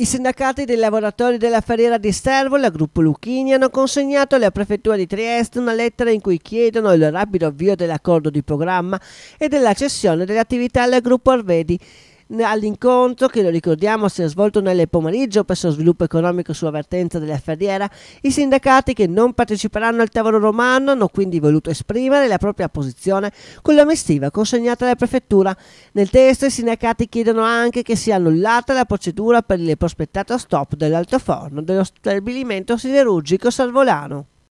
I sindacati dei lavoratori della Ferriera di Servola, gruppo Lucchini, hanno consegnato alla Prefettura di Trieste una lettera in cui chiedono il rapido avvio dell'accordo di programma e della cessione delle attività al gruppo Arvedi. All'incontro, che lo ricordiamo si è svolto nel pomeriggio presso lo sviluppo economico sulla vertenza della ferriera, i sindacati che non parteciperanno al tavolo romano hanno quindi voluto esprimere la propria posizione con la mestiva consegnata alla prefettura. Nel testo i sindacati chiedono anche che sia annullata la procedura per il prospettato stop dell'alto forno dello stabilimento siderurgico salvolano.